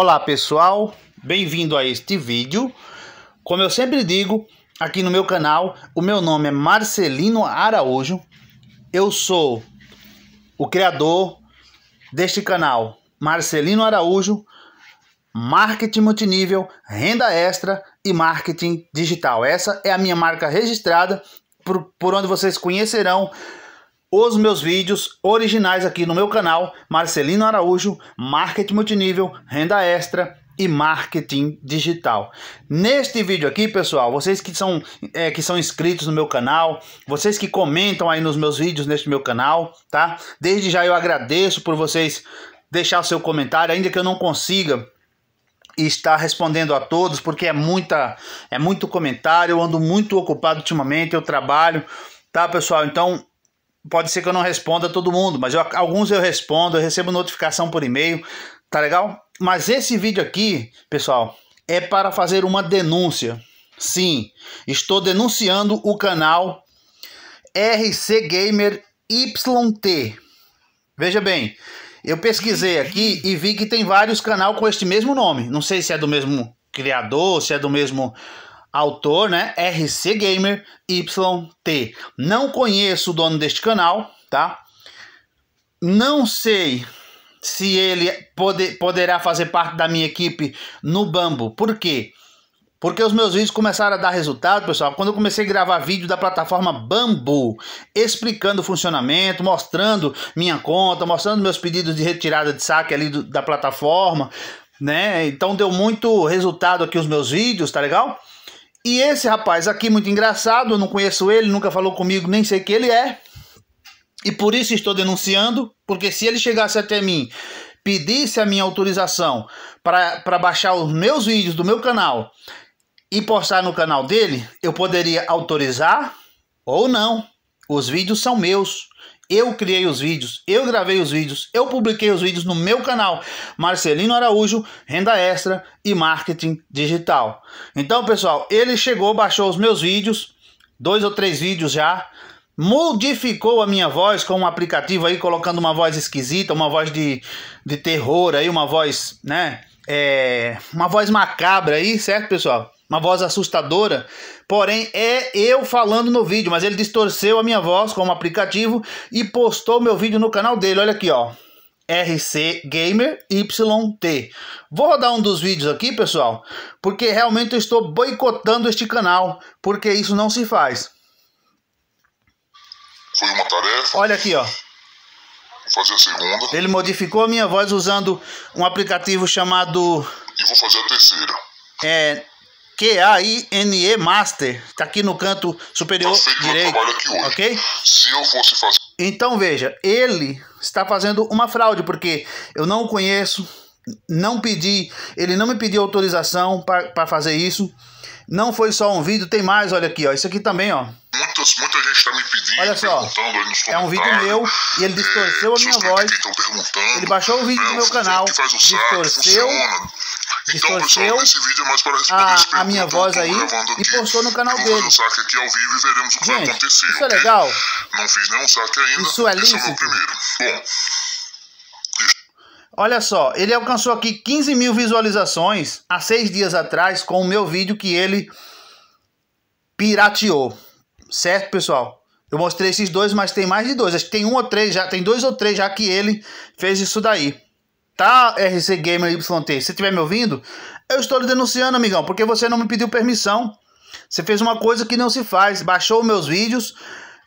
Olá pessoal, bem-vindo a este vídeo. Como eu sempre digo aqui no meu canal, o meu nome é Marcelino Araújo. Eu sou o criador deste canal, Marcelino Araújo, marketing multinível, renda extra e marketing digital. Essa é a minha marca registrada por, por onde vocês conhecerão os meus vídeos originais aqui no meu canal Marcelino Araújo, Marketing Multinível, Renda Extra e Marketing Digital. Neste vídeo aqui, pessoal, vocês que são, é, que são inscritos no meu canal, vocês que comentam aí nos meus vídeos neste meu canal, tá? Desde já eu agradeço por vocês deixar o seu comentário, ainda que eu não consiga estar respondendo a todos, porque é muita é muito comentário, eu ando muito ocupado ultimamente, eu trabalho, tá, pessoal? Então, Pode ser que eu não responda todo mundo, mas eu, alguns eu respondo, eu recebo notificação por e-mail, tá legal? Mas esse vídeo aqui, pessoal, é para fazer uma denúncia. Sim, estou denunciando o canal RC Gamer YT. Veja bem, eu pesquisei aqui e vi que tem vários canais com este mesmo nome. Não sei se é do mesmo criador, se é do mesmo Autor, né? RC Gamer YT. Não conheço o dono deste canal, tá? Não sei se ele pode, poderá fazer parte da minha equipe no Bambo. Por quê? Porque os meus vídeos começaram a dar resultado, pessoal, quando eu comecei a gravar vídeo da plataforma Bambu, explicando o funcionamento, mostrando minha conta, mostrando meus pedidos de retirada de saque ali do, da plataforma, né? Então deu muito resultado aqui os meus vídeos, tá legal? E esse rapaz aqui, muito engraçado, eu não conheço ele, nunca falou comigo, nem sei quem ele é. E por isso estou denunciando, porque se ele chegasse até mim, pedisse a minha autorização para baixar os meus vídeos do meu canal e postar no canal dele, eu poderia autorizar ou não. Os vídeos são meus. Eu criei os vídeos, eu gravei os vídeos, eu publiquei os vídeos no meu canal, Marcelino Araújo, Renda Extra e Marketing Digital. Então, pessoal, ele chegou, baixou os meus vídeos, dois ou três vídeos já, modificou a minha voz com um aplicativo aí, colocando uma voz esquisita, uma voz de, de terror aí, uma voz, né? É, uma voz macabra aí, certo, pessoal? uma voz assustadora, porém é eu falando no vídeo, mas ele distorceu a minha voz com um aplicativo e postou meu vídeo no canal dele. Olha aqui, ó. RC Gamer YT. Vou rodar um dos vídeos aqui, pessoal, porque realmente eu estou boicotando este canal, porque isso não se faz. Foi uma tarefa. Olha aqui, ó. Vou fazer a segunda. Ele modificou a minha voz usando um aplicativo chamado. E vou fazer a terceira. É, Q-A-I-N-E Master. Tá aqui no canto superior direito. Ok? Se eu fosse fazer. Então veja, ele está fazendo uma fraude, porque eu não o conheço, não pedi, ele não me pediu autorização para fazer isso. Não foi só um vídeo, tem mais, olha aqui, ó. Isso aqui também, ó. Muitas, muita gente tá me pedindo, olha só, É um vídeo meu e ele distorceu é, a minha voz. Ele baixou o vídeo do é, meu canal, distorceu. Então, pessoal, esse vídeo é mais para responder a, a minha voz aí e postou no canal dele. Eu vou fazer um saque aqui ao vivo e veremos o que Gente, vai acontecer. Isso é okay? é legal. Não fiz nenhum saque ainda. Isso é lindo. Esse é o meu primeiro. Bom. Olha só, ele alcançou aqui 15 mil visualizações há seis dias atrás com o meu vídeo que ele pirateou. Certo, pessoal? Eu mostrei esses dois, mas tem mais de dois. Acho que tem um ou três já, tem dois ou três já que ele fez isso daí. Tá, RC Gamer YT, se estiver me ouvindo, eu estou lhe denunciando, amigão, porque você não me pediu permissão. Você fez uma coisa que não se faz, baixou meus vídeos,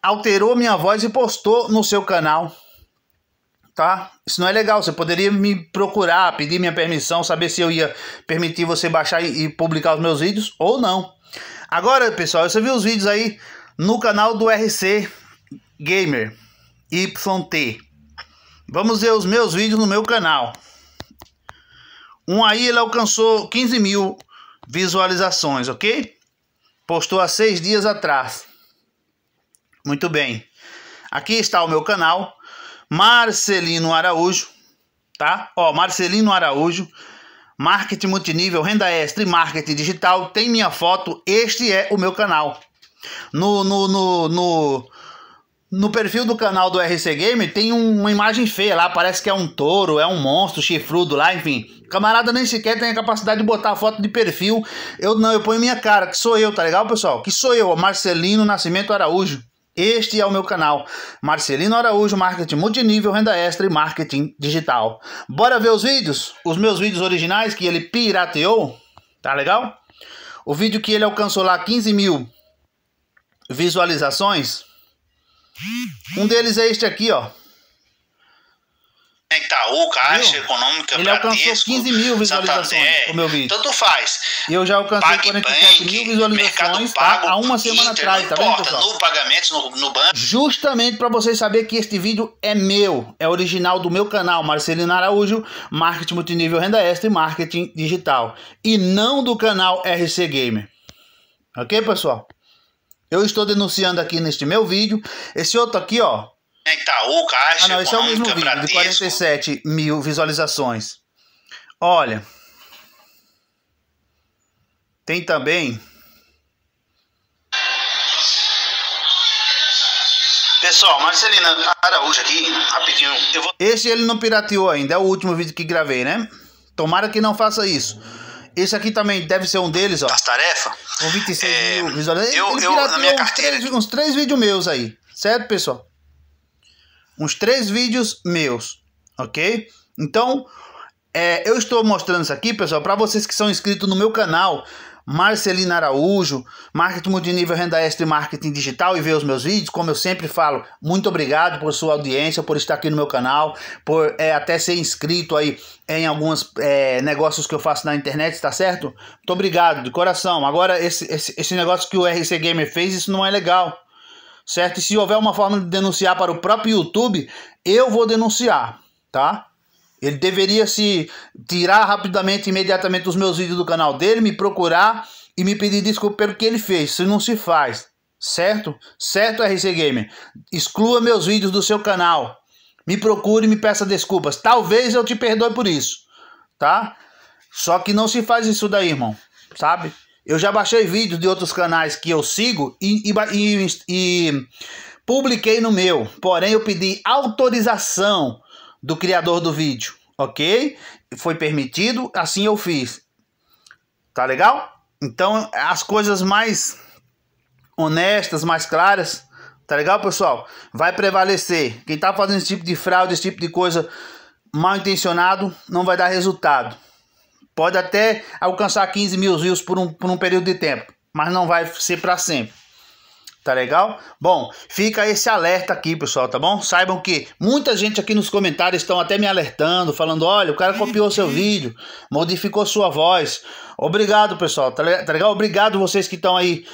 alterou minha voz e postou no seu canal. Tá? Isso não é legal. Você poderia me procurar, pedir minha permissão, saber se eu ia permitir você baixar e publicar os meus vídeos ou não. Agora, pessoal, você viu os vídeos aí no canal do RC Gamer YT. Vamos ver os meus vídeos no meu canal. Um aí ele alcançou 15 mil visualizações, ok? Postou há seis dias atrás. Muito bem. Aqui está o meu canal, Marcelino Araújo, tá? Ó, Marcelino Araújo, marketing multinível, renda extra e marketing digital, tem minha foto, este é o meu canal. No, no, no, no no perfil do canal do RC Gamer tem um, uma imagem feia lá, parece que é um touro, é um monstro chifrudo lá, enfim. Camarada nem sequer tem a capacidade de botar a foto de perfil. Eu não, eu ponho minha cara, que sou eu, tá legal, pessoal? Que sou eu, Marcelino Nascimento Araújo. Este é o meu canal, Marcelino Araújo, Marketing Multinível, Renda Extra e Marketing Digital. Bora ver os vídeos? Os meus vídeos originais que ele pirateou, tá legal? O vídeo que ele alcançou lá 15 mil visualizações um deles é este aqui, ó. Itaú, é tá, Caixa Viu? Econômica, Ele Bradesco, alcançou 15 mil visualizações Santander, o meu vídeo. Tanto faz. E eu já alcancei Pag 47 bank, mil visualizações pago, tá? há uma semana Inter, atrás, tá importa, vendo, pessoal? No pagamento, no, no banco. Justamente para vocês saberem que este vídeo é meu, é original do meu canal, Marcelino Araújo, Marketing Multinível Renda Extra e Marketing Digital. E não do canal RC Gamer. Ok, pessoal? Eu estou denunciando aqui neste meu vídeo. Esse outro aqui, ó. É Itaú, Caixa, ah, não, esse é o mesmo vídeo, Bradesco. de 47 mil visualizações. Olha. Tem também. Pessoal, Marcelina Araújo aqui, rapidinho. Eu vou... Esse ele não pirateou ainda, é o último vídeo que gravei, né? Tomara que não faça isso. Esse aqui também deve ser um deles, ó. As tarefas. Com 26 é, mil visualizações. Eu, eu, na minha carteira. Uns três, uns três vídeos meus aí. Certo, pessoal? Uns três vídeos meus. Ok? Então, é, eu estou mostrando isso aqui, pessoal, para vocês que são inscritos no meu canal. Marcelina Araújo, marketing multinível, renda extra e marketing digital e ver os meus vídeos. Como eu sempre falo, muito obrigado por sua audiência, por estar aqui no meu canal, por é, até ser inscrito aí em alguns é, negócios que eu faço na internet, tá certo? Muito obrigado, de coração. Agora, esse, esse, esse negócio que o RC Gamer fez, isso não é legal certo? E se houver uma forma de denunciar para o próprio YouTube, eu vou denunciar, tá? Ele deveria se tirar rapidamente, imediatamente os meus vídeos do canal dele, me procurar e me pedir desculpa pelo que ele fez. Isso não se faz, certo? Certo, RC Gamer? Exclua meus vídeos do seu canal. Me procure e me peça desculpas. Talvez eu te perdoe por isso, tá? Só que não se faz isso daí, irmão, sabe? Eu já baixei vídeos de outros canais que eu sigo e, e, e, e publiquei no meu. Porém, eu pedi autorização do criador do vídeo, ok? Foi permitido, assim eu fiz. Tá legal? Então, as coisas mais honestas, mais claras, tá legal, pessoal? Vai prevalecer. Quem tá fazendo esse tipo de fraude, esse tipo de coisa mal intencionado, não vai dar resultado. Pode até alcançar 15 mil views por um, por um período de tempo, mas não vai ser para sempre. Tá legal? Bom, fica esse alerta aqui, pessoal, tá bom? Saibam que muita gente aqui nos comentários estão até me alertando, falando: olha, o cara copiou seu vídeo, modificou sua voz. Obrigado, pessoal, tá, tá legal? Obrigado vocês que estão aí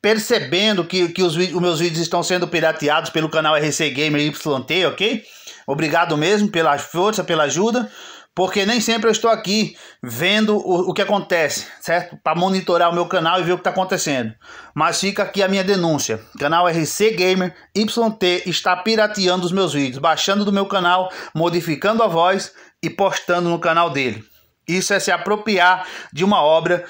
percebendo que, que os, os, meus vídeos estão sendo pirateados pelo canal RC Gamer YT, ok? Obrigado mesmo pela força, pela ajuda porque nem sempre eu estou aqui vendo o, o que acontece, certo? Para monitorar o meu canal e ver o que está acontecendo. Mas fica aqui a minha denúncia. canal RC Gamer YT está pirateando os meus vídeos, baixando do meu canal, modificando a voz e postando no canal dele. Isso é se apropriar de uma obra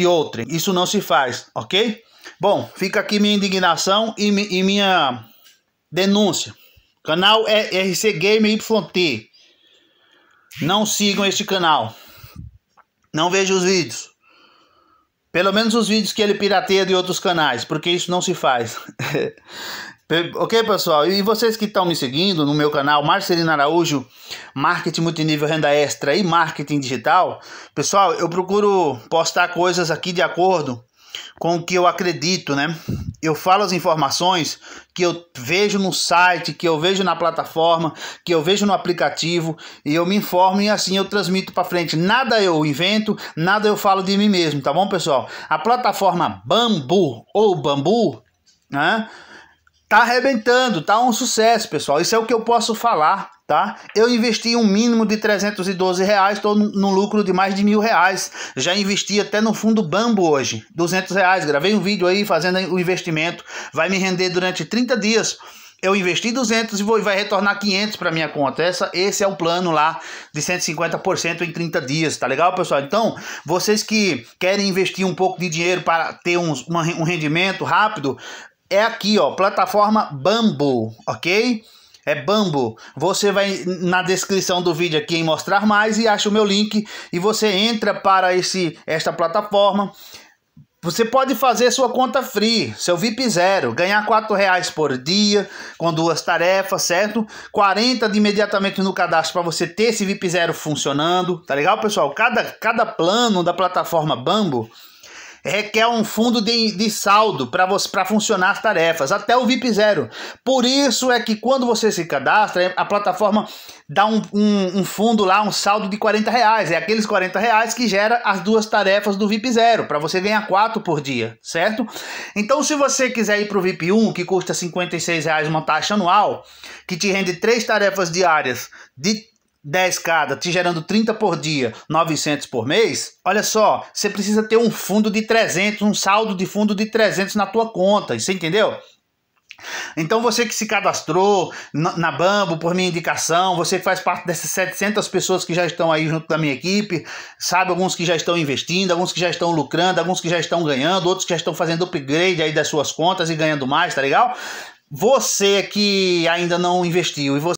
de outra. Isso não se faz, ok? Bom, fica aqui minha indignação e, mi e minha denúncia. canal é RC Gamer YT não sigam este canal. Não vejam os vídeos. Pelo menos os vídeos que ele pirateia de outros canais, porque isso não se faz. ok, pessoal? E vocês que estão me seguindo no meu canal Marcelino Araújo, Marketing Multinível Renda Extra e Marketing Digital, pessoal, eu procuro postar coisas aqui de acordo com o que eu acredito, né? eu falo as informações que eu vejo no site, que eu vejo na plataforma, que eu vejo no aplicativo e eu me informo e assim eu transmito para frente. Nada eu invento, nada eu falo de mim mesmo, tá bom, pessoal? A plataforma Bambu ou Bambu, né? Tá arrebentando, tá um sucesso, pessoal. Isso é o que eu posso falar Tá? Eu investi um mínimo de 312 reais, estou num lucro de mais de mil reais. Já investi até no fundo Bambo hoje, 200 reais. Gravei um vídeo aí fazendo o investimento, vai me render durante 30 dias. Eu investi 200 e vou, vai retornar 500 para minha conta. Essa, esse é o plano lá de 150% em 30 dias, tá legal, pessoal? Então, vocês que querem investir um pouco de dinheiro para ter um, uma, um rendimento rápido, é aqui, ó, plataforma bamboo ok? é Bambo. Você vai na descrição do vídeo aqui em mostrar mais e acha o meu link e você entra para esse esta plataforma. Você pode fazer sua conta free, seu VIP zero, ganhar R$ reais por dia com duas tarefas, certo? 40 de imediatamente no cadastro para você ter esse VIP zero funcionando, tá legal, pessoal? Cada, cada plano da plataforma Bambo requer um fundo de, de saldo para funcionar as tarefas, até o VIP zero. Por isso é que quando você se cadastra, a plataforma dá um, um, um fundo lá, um saldo de 40 reais. É aqueles 40 reais que gera as duas tarefas do VIP zero, para você ganhar quatro por dia, certo? Então, se você quiser ir para o VIP 1, que custa 56 reais uma taxa anual, que te rende três tarefas diárias de 10 cada, te gerando 30 por dia, 900 por mês, olha só, você precisa ter um fundo de 300, um saldo de fundo de 300 na tua conta, você entendeu? Então você que se cadastrou na Bambo por minha indicação, você faz parte dessas 700 pessoas que já estão aí junto da minha equipe, sabe alguns que já estão investindo, alguns que já estão lucrando, alguns que já estão ganhando, outros que já estão fazendo upgrade aí das suas contas e ganhando mais, tá legal? Você que ainda não investiu e você